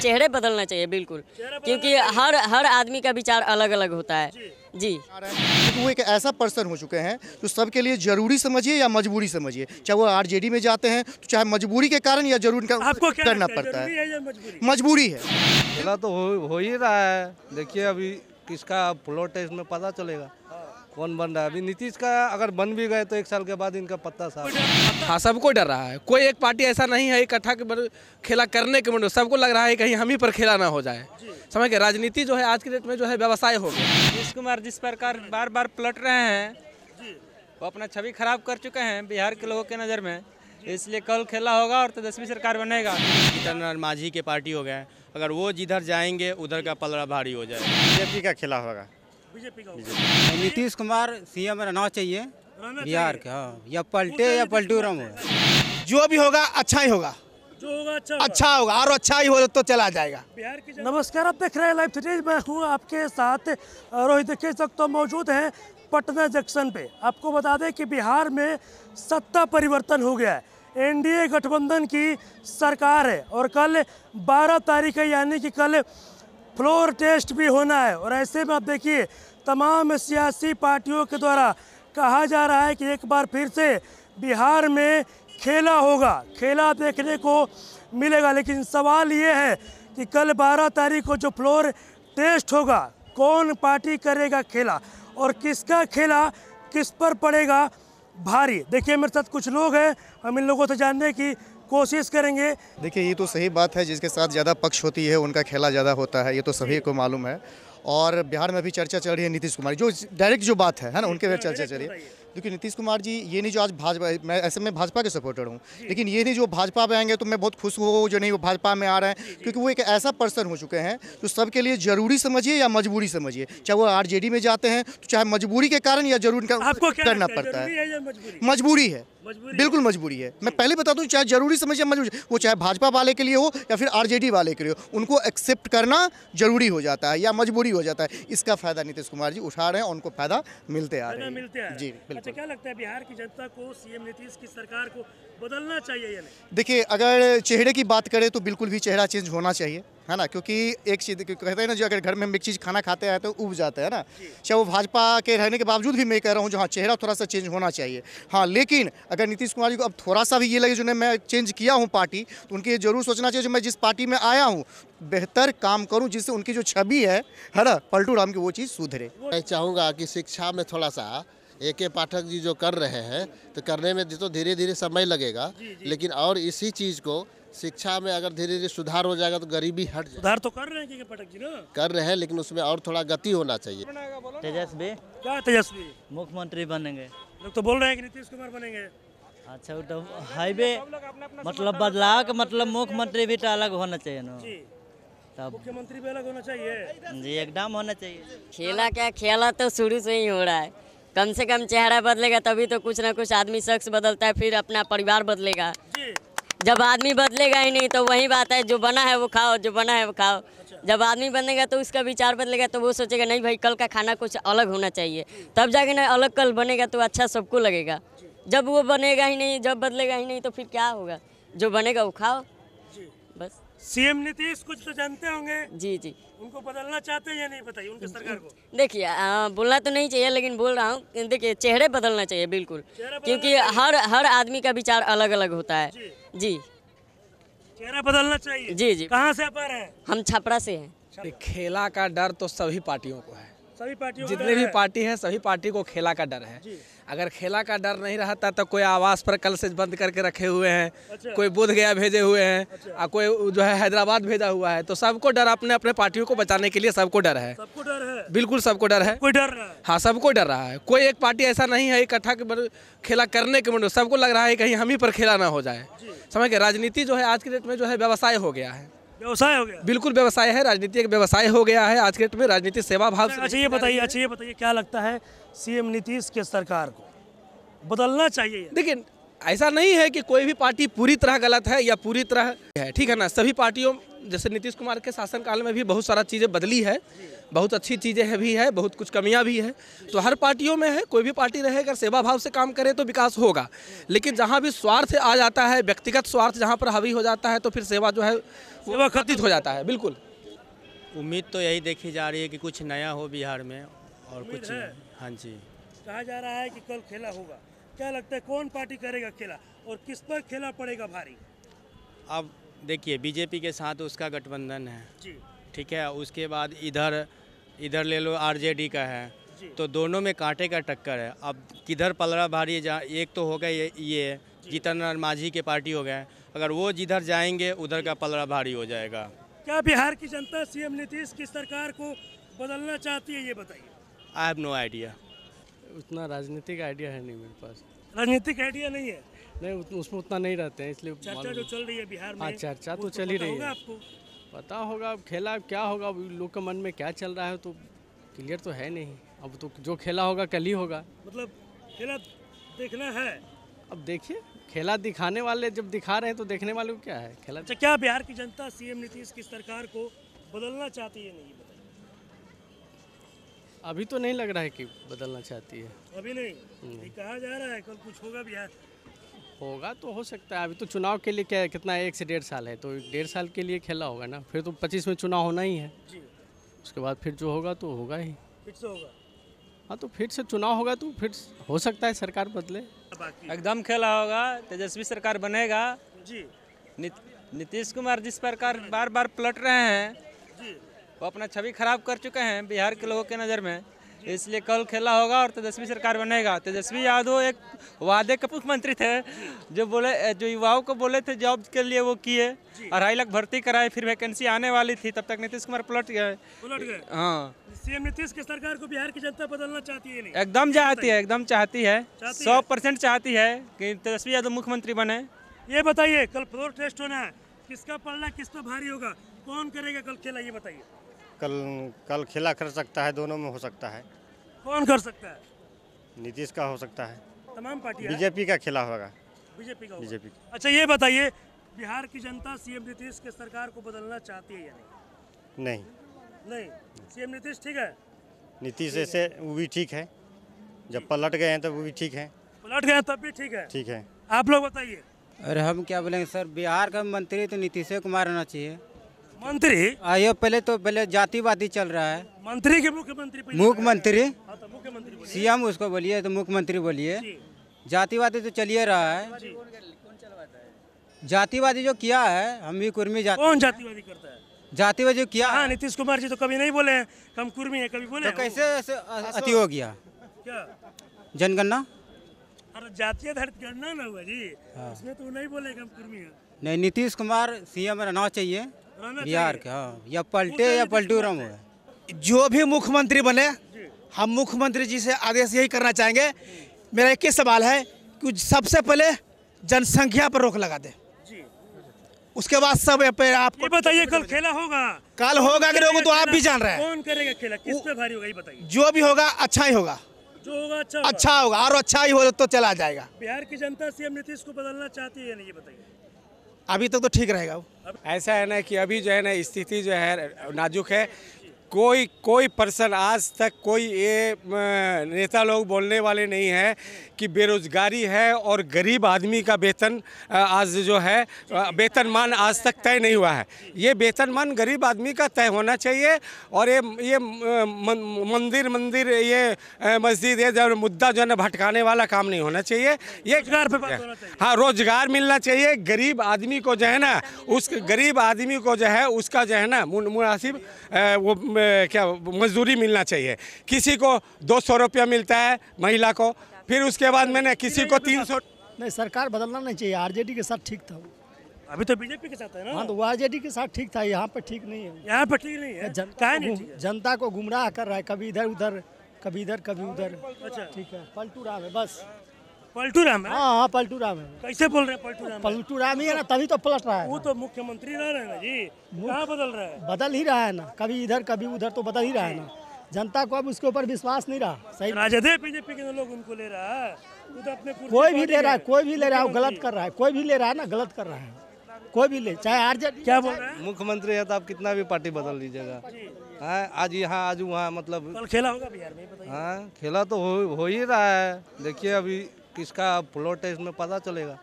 चेहरे बदलना चाहिए बिल्कुल क्योंकि हर हर आदमी का विचार अलग अलग होता है जी तो वो एक ऐसा पर्सन हो चुके हैं जो सबके लिए जरूरी समझिए या मजबूरी समझिए चाहे वो आरजेडी में जाते हैं तो चाहे मजबूरी के कारण या जरूर आपको करना पड़ता है, मजबूरी है तो हो, हो ही रहा है देखिए अभी किसका फ्लोर टेस्ट में पता चलेगा कौन बन रहा है अभी नीतीश का अगर बन भी गए तो एक साल के बाद इनका पत्ता साफ हाँ सबको डर रहा है कोई एक पार्टी ऐसा नहीं है इकट्ठा के खेला करने के मन सबको लग रहा है कहीं हम ही पर खेला ना हो जाए समझ के राजनीति जो है आज के डेट में जो है व्यवसाय हो गया नीतीश कुमार जिस प्रकार बार बार पलट रहे हैं वो अपना छवि खराब कर चुके हैं बिहार के लोगों के नज़र में इसलिए कल खेला होगा और तेजस्वी दसवीं सरकार बनेगा जीतन माझी के पार्टी हो गए अगर वो जिधर जाएंगे उधर का पलड़ा भारी हो जाएगा बीजेपी का खेला होगा बीजेपी का नीतीश कुमार सीएम रहना चाहिए बिहार के हाँ या पलटे या पलटू रम जो भी होगा अच्छा ही होगा जो होगा अच्छा होगा। अच्छा होगा और अच्छा ही हो तो, तो चला जाएगा नमस्कार आप देख रहे हैं लाइव थ्री मैं हूँ आपके साथ रोहित देखे सब तो मौजूद है पटना जंक्शन पे आपको बता दें कि बिहार में सत्ता परिवर्तन हो गया है एनडीए गठबंधन की सरकार है और कल 12 तारीख है यानी कि कल फ्लोर टेस्ट भी होना है और ऐसे में आप देखिए तमाम सियासी पार्टियों के द्वारा कहा जा रहा है कि एक बार फिर से बिहार में खेला होगा खेला देखने को मिलेगा लेकिन सवाल ये है कि कल 12 तारीख को जो फ्लोर टेस्ट होगा कौन पार्टी करेगा खेला और किसका खेला किस पर पड़ेगा भारी देखिए मेरे साथ कुछ लोग हैं हम इन लोगों से जानने की कोशिश करेंगे देखिए ये तो सही बात है जिसके साथ ज़्यादा पक्ष होती है उनका खेला ज़्यादा होता है ये तो सभी को मालूम है और बिहार में भी चर्चा चल रही है नीतीश कुमार जो डायरेक्ट जो बात है है ना उनके भी चर्चा चल रही है देखिए नीतीश कुमार जी ये नहीं जो आज भाजपा मैं ऐसे में भाजपा के सपोर्टर हूँ लेकिन ये नहीं जो भाजपा में आएंगे तो मैं बहुत खुश हूँ जो नहीं वो भाजपा में आ रहे हैं क्योंकि वो एक ऐसा पर्सन हो चुके हैं जो सबके लिए ज़रूरी समझिए या मजबूरी समझिए चाहे वो आर में जाते हैं तो चाहे मजबूरी के कारण या जरूर आपको करना पड़ता है मजबूरी है बिल्कुल मजबूरी है मैं पहले बता दूं चाहे जरूरी समझिए मजबूरी वो चाहे भाजपा वाले के लिए हो या फिर आरजेडी वाले के लिए हो उनको एक्सेप्ट करना जरूरी हो जाता है या मजबूरी हो जाता है इसका फायदा नीतीश कुमार जी उठा रहे हैं उनको फायदा मिलते आ रहे हैं जी बिल्कुल अच्छा क्या लगता है बिहार की जनता को सीएम नीतीश की सरकार को बदलना चाहिए या नहीं देखिए अगर चेहरे की बात करें तो बिल्कुल भी चेहरा चेंज होना चाहिए है ना क्योंकि एक चीज कहते हैं ना जो अगर घर में हम एक चीज़ खाना खाते हैं तो उब जाता है ना चाहे वो भाजपा के रहने के बावजूद भी मैं कह रहा हूँ जो हाँ चेहरा थोड़ा सा चेंज होना चाहिए हाँ लेकिन अगर नीतीश कुमार जी को अब थोड़ा सा भी ये लगे जो मैं चेंज किया हूँ पार्टी तो उनके जरूर सोचना चाहिए जो मैं जिस पार्टी में आया हूँ बेहतर काम करूँ जिससे उनकी जो छवि है है ना पलटू राम की वो चीज़ सुधरे मैं चाहूँगा कि शिक्षा में थोड़ा सा ए के पाठक जी जो कर रहे हैं तो करने में तो धीरे धीरे समय लगेगा लेकिन और इसी चीज़ को शिक्षा में अगर धीरे धीरे सुधार हो जाएगा तो गरीबी हट जाए सुधार तो कर रहे हैं पाठक जी ना कर रहे हैं लेकिन उसमें और थोड़ा गति होना चाहिए तेजस्वी क्या तेजस्वी मुख्यमंत्री बनेंगे लोग तो बोल रहे हैं कि नीतीश कुमार बनेंगे अच्छा वो तो हाईवे मतलब बदलाव का मतलब मुख्यमंत्री भी तो अलग होना चाहिए ना तब मुख्यमंत्री भी अलग होना चाहिए जी एकदम होना चाहिए खेला क्या खेला तो शुरू से ही हो रहा है कम से कम चेहरा बदलेगा तभी तो कुछ ना कुछ आदमी शख्स बदलता है फिर अपना परिवार बदलेगा जब आदमी बदलेगा ही नहीं तो वही बात है जो बना है वो खाओ जो बना है वो खाओ अच्छा। जब आदमी बनेगा तो उसका विचार बदलेगा तो वो सोचेगा नहीं भाई कल का खाना कुछ अलग होना चाहिए तब जाके ना अलग कल बनेगा तो अच्छा सबको लगेगा जब वो बनेगा ही नहीं जब बदलेगा ही नहीं तो फिर क्या होगा जो बनेगा वो खाओ सीएम नीतीश कुछ तो जानते होंगे जी जी उनको बदलना चाहते हैं या नहीं बताइए उनके सरकार को देखिए बोलना तो नहीं चाहिए लेकिन बोल रहा हूँ देखिए चेहरे बदलना चाहिए बिल्कुल क्योंकि हर हर आदमी का विचार अलग अलग होता है जी, जी। चेहरा बदलना चाहिए जी जी कहाँ से आप हम छपरा से हैं खेला का डर तो सभी पार्टियों को है सभी पार्टी जितने भी पार्टी है सभी पार्टी को खेला का डर है अगर खेला का डर नहीं रहता तो कोई आवास पर कल से बंद करके रखे हुए हैं अच्छा। कोई बुध गया भेजे हुए हैं अच्छा। और कोई जो है हैदराबाद भेजा हुआ है तो सबको डर अपने अपने पार्टियों को बचाने के लिए सबको डर है सबको डर है बिल्कुल सबको डर है कोई डर हाँ सबको डर रहा है कोई एक पार्टी ऐसा नहीं है इकट्ठा के खेला करने के मनो सबको लग रहा है कहीं हम ही पर खेला ना हो जाए समझ के राजनीति जो है आज के डेट में जो है व्यवसाय हो गया है व्यवसाय हो गया बिल्कुल व्यवसाय है राजनीति एक व्यवसाय हो गया है आज के डेट में राजनीति सेवा भाव अच्छा ये बताइए अच्छा ये बताइए क्या लगता है सीएम नीतीश के सरकार को बदलना चाहिए देखिए ऐसा नहीं है कि कोई भी पार्टी पूरी तरह गलत है या पूरी तरह है ठीक है ना सभी पार्टियों जैसे नीतीश कुमार के शासनकाल में भी बहुत सारा चीज़ें बदली है बहुत अच्छी चीज़ें हैं भी है बहुत कुछ कमियां भी है तो हर पार्टियों में है कोई भी पार्टी रहे अगर सेवा भाव से काम करे तो विकास होगा लेकिन जहां भी स्वार्थ आ जाता है व्यक्तिगत स्वार्थ जहां पर हावी हो जाता है तो फिर सेवा जो है वो खतित हो जाता है बिल्कुल उम्मीद तो यही देखी जा रही है कि कुछ नया हो बिहार में और कुछ हाँ जी कहा जा रहा है कि कल खेला होगा क्या लगता है कौन पार्टी करेगा खेला और किस पर खेला पड़ेगा भारी अब देखिए बीजेपी के साथ उसका गठबंधन है जी ठीक है उसके बाद इधर इधर ले लो आरजेडी का है तो दोनों में कांटे का टक्कर है अब किधर पलड़ा भारी एक तो होगा ये ये जीतन राम माझी के पार्टी हो गए अगर वो जिधर जाएंगे उधर का पलड़ा भारी हो जाएगा क्या बिहार की जनता सीएम नीतीश की सरकार को बदलना चाहती है ये बताइए आई हैव नो आइडिया उतना राजनीतिक आइडिया है नहीं मेरे पास राजनीतिक आइडिया नहीं है नहीं उसमें उतना नहीं रहते हैं इसलिए चर्चा जो चल रही है बिहार हाँ, में हाँ चर्चा तो चल ही रही है आपको पता होगा अब खेला क्या होगा लोग के मन में क्या चल रहा है तो क्लियर तो है नहीं अब तो जो खेला होगा कल ही होगा मतलब खेला देखना है अब देखिए खेला दिखाने वाले जब दिखा रहे हैं तो देखने वाले को क्या है खेला अच्छा क्या बिहार की जनता सीएम नीतीश की सरकार को बदलना चाहती है नहीं अभी तो नहीं लग रहा है कि बदलना चाहती है अभी नहीं, नहीं। हम्म। कहा जा रहा है कल कुछ होगा बिहार होगा तो हो सकता है अभी तो चुनाव के लिए क्या कितना एक से डेढ़ साल है तो डेढ़ साल के लिए खेला होगा ना फिर तो पच्चीस में चुनाव होना ही है जी। उसके बाद फिर जो होगा तो होगा ही फिर से होगा हाँ तो फिर से चुनाव होगा तो फिर हो सकता है सरकार बदले एकदम खेला होगा तेजस्वी सरकार बनेगा जी नीतीश कुमार जिस प्रकार बार बार पलट रहे हैं वो अपना छवि खराब कर चुके हैं बिहार के लोगों के नज़र में इसलिए कल खेला होगा और तेजस्वी सरकार बनेगा तेजस्वी यादव एक वादे के मुख्यमंत्री थे जो बोले जो युवाओं को बोले थे जॉब के लिए वो किए अढ़ाई लाख भर्ती कराए फिर वैकेंसी आने वाली थी तब तक नीतीश कुमार पलट गए पलट गए हाँ सीएम नीतीश की सरकार को बिहार की जनता बदलना चाहती है एकदम चाहती है एकदम चाहती है सौ परसेंट चाहती है की तेजस्वी यादव मुख्यमंत्री बने ये बताइए कल फ्लोर टेस्ट होना है किसका पलना किस पर भारी होगा कौन करेगा कल खेला ये बताइए कल कल खिला कर सकता है दोनों में हो सकता है कौन कर सकता है नीतीश का हो सकता है तमाम पार्टी बीजेपी का खिला होगा बीजेपी का बीजेपी अच्छा ये बताइए बिहार की जनता सीएम नीतीश के सरकार को बदलना चाहती है या नहीं नहीं नहीं सीएम नीतीश ठीक है नीतीश ऐसे वो भी ठीक है जब पलट गए हैं तब तो वो भी ठीक है पलट गए तब भी ठीक है ठीक है आप लोग बताइए अरे हम क्या बोलेंगे सर बिहार का मंत्री तो नीतीश कुमार होना चाहिए मंत्री आयो पहले तो पहले जातिवादी चल रहा है मंत्री के मुख्यमंत्री मुख्यमंत्री हाँ, तो सीएम उसको बोलिए तो मुख्यमंत्री बोलिए जातिवादी तो चलिए रहा है जातिवादी जो किया है हम भी कुर्मी जाति कौन जातिवादी करता है जातिवादी जो किया हाँ नीतीश कुमार जी तो कभी नहीं बोले हम कुर्मी है कभी बोले तो कैसे अति हो गया क्या जनगणना अरे जातीय आधारित गणना ना हुआ जी हाँ। उसमें तो नहीं बोले हम कुर्मी है नहीं नीतीश कुमार सीएम रहना चाहिए बिहार के हाँ या पलटे या पलटू राम जो भी मुख्यमंत्री बने हम मुख्यमंत्री जी से आदेश यही करना चाहेंगे मेरा एक ही सवाल है कि सबसे पहले जनसंख्या पर रोक लगा दे उसके बाद सब पे आपको बताइए कल खेला होगा कल होगा कि तो आप भी जान रहे हैं कौन करेगा खेला किस पे भारी होगा ये बताइए जो भी होगा अच्छा ही होगा जो होगा अच्छा होगा अच्छा होगा और अच्छा ही हो तो चला जाएगा बिहार की जनता सीएम नीतीश को बदलना चाहती है नहीं ये बताइए अभी तक तो ठीक रहेगा ऐसा है ना कि अभी जो है ना स्थिति जो है नाजुक है कोई कोई पर्सन आज तक कोई ये नेता लोग बोलने वाले नहीं है कि बेरोजगारी है और गरीब आदमी का वेतन आज जो है वेतनमान आज तक तय नहीं हुआ है ये वेतन मान गरीब आदमी का तय होना चाहिए और ये ये मंदिर मंदिर ये मस्जिद ये जो मुद्दा जो है ना भटकाने वाला काम नहीं होना चाहिए ये रोजगार पे हाँ रोजगार मिलना चाहिए गरीब आदमी को जो है ना उस गरीब आदमी को जो है उसका जो है ना मुनासिब वो क्या मजदूरी मिलना चाहिए किसी को दो सौ रुपया मिलता है महिला को फिर उसके बाद मैंने किसी को तीन सौ नहीं सरकार बदलना नहीं चाहिए आरजेडी के साथ ठीक था अभी तो बीजेपी के साथ है ना हाँ तो आरजेडी के साथ ठीक था यहाँ पर ठीक नहीं है यहाँ पर ठीक नहीं है जनता नहीं जनता को गुमराह कर रहा है कभी इधर उधर कभी इधर कभी उधर अच्छा ठीक है पलटू रहा है बस पलटू राम है हाँ हाँ पलटू राम है कैसे बोल रहे हैं पलटू राम पलटू राम ही है ना तभी तो पलट रहा है वो तो मुख्यमंत्री रह रहे हैं ना जी कहाँ बदल रहा है बदल ही रहा है ना कभी इधर कभी उधर तो बदल ही रहा है ना जनता को अब उसके ऊपर विश्वास नहीं रहा सही राजद बीजेपी के तो लोग उनको ले रहा है तो अपने कोई भी ले रहा है कोई भी ले रहा है गलत कर रहा है कोई भी ले रहा है ना गलत कर रहा है कोई भी ले चाहे आज क्या बोल रहे हैं मुख्यमंत्री है तो आप कितना भी पार्टी बदल लीजिएगा हाँ आज यहाँ आज वहाँ मतलब कल खेला होगा बिहार में हाँ खेला तो हो, हो ही रहा है देखिए अभी किसका प्लॉट है इसमें पता चलेगा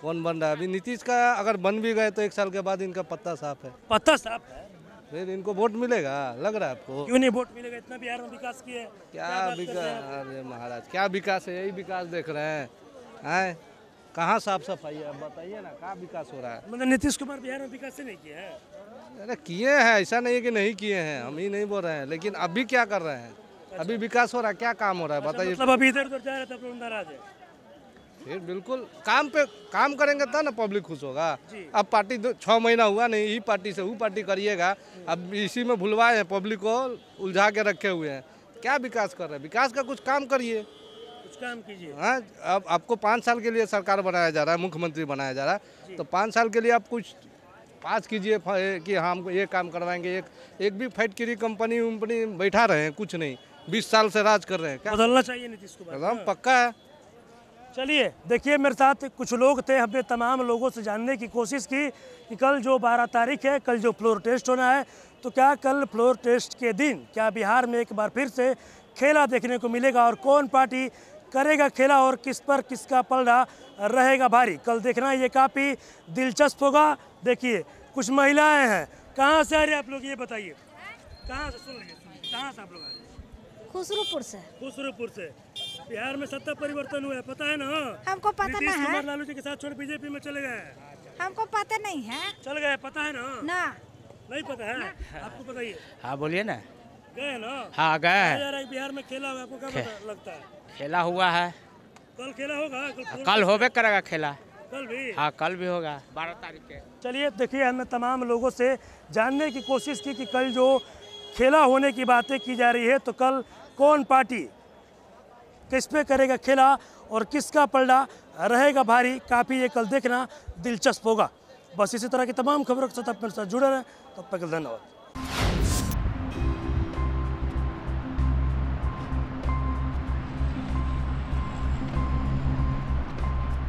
कौन बन रहा है अभी नीतीश का अगर बन भी गए तो एक साल के बाद इनका पत्ता साफ है पत्ता साफ है फिर इनको वोट मिलेगा लग रहा है आपको क्यों नहीं वोट मिलेगा इतना बिहार में विकास किया क्या विकास अरे महाराज क्या विकास है यही विकास देख रहे हैं है कहाँ साफ सफाई है बताइए ना कहाँ विकास हो रहा है मतलब नीतीश कुमार बिहार में विकास नहीं किया है अरे किए हैं ऐसा नहीं है कि नहीं किए हैं हम ही नहीं बोल रहे हैं लेकिन अभी क्या कर रहे हैं अभी विकास हो रहा है क्या काम हो रहा है अच्छा, बताइए मतलब अभी इधर उधर जा रहे थे फिर बिल्कुल काम पे काम करेंगे तब ना पब्लिक खुश होगा अब पार्टी छः महीना हुआ नहीं यही पार्टी से वो पार्टी करिएगा अब इसी में भुलवाए हैं पब्लिक को उलझा के रखे हुए हैं क्या विकास कर रहे हैं विकास का कुछ काम करिए कुछ काम कीजिए हाँ अब आपको पाँच साल के लिए सरकार बनाया जा रहा है मुख्यमंत्री बनाया जा रहा है तो पाँच साल के लिए आप कुछ पास कीजिए कि हाँ, हम ये काम करवाएंगे एक एक भी फैक्ट्री कंपनी उम्पनी बैठा रहे हैं कुछ नहीं बीस साल से राज कर रहे हैं क्या बदलना चाहिए नीतीश कुमार हाँ। पक्का है चलिए देखिए मेरे साथ कुछ लोग थे हमने तमाम लोगों से जानने की कोशिश की कि कल जो 12 तारीख है कल जो फ्लोर टेस्ट होना है तो क्या कल फ्लोर टेस्ट के दिन क्या बिहार में एक बार फिर से खेला देखने को मिलेगा और कौन पार्टी करेगा खेला और किस पर किसका पलड़ा रहेगा भारी कल देखना ये काफ़ी दिलचस्प होगा देखिए कुछ महिलाएँ हैं कहाँ से आ है आप लोग ये बताइए कहाँ से सुन लीजिए कहाँ से आप लोग आ रहे हैं खुसरूपुर से खुसरूपुर से बिहार में सत्ता परिवर्तन हुआ है पता है ना हमको पता नहीं है लालू जी के साथ छोड़ बीजेपी में चले गए हमको पता नहीं है चल गए पता है ना ना नहीं पता है आपको बताइए हाँ बोलिए ना गए ना हाँ गए बिहार में खेला हुआ आपको क्या लगता है खेला हुआ है कल खेला होगा कल हाँ, होबे करेगा खेला कल भी हाँ कल भी होगा बारह तारीख के चलिए देखिए हमने तमाम लोगों से जानने की कोशिश की कि कल जो खेला होने की बातें की जा रही है तो कल कौन पार्टी किस पे करेगा खेला और किसका पलड़ा रहेगा भारी काफ़ी ये कल देखना दिलचस्प होगा बस इसी तरह की तमाम खबरों के साथ अपने साथ जुड़े रहें तब तक धन्यवाद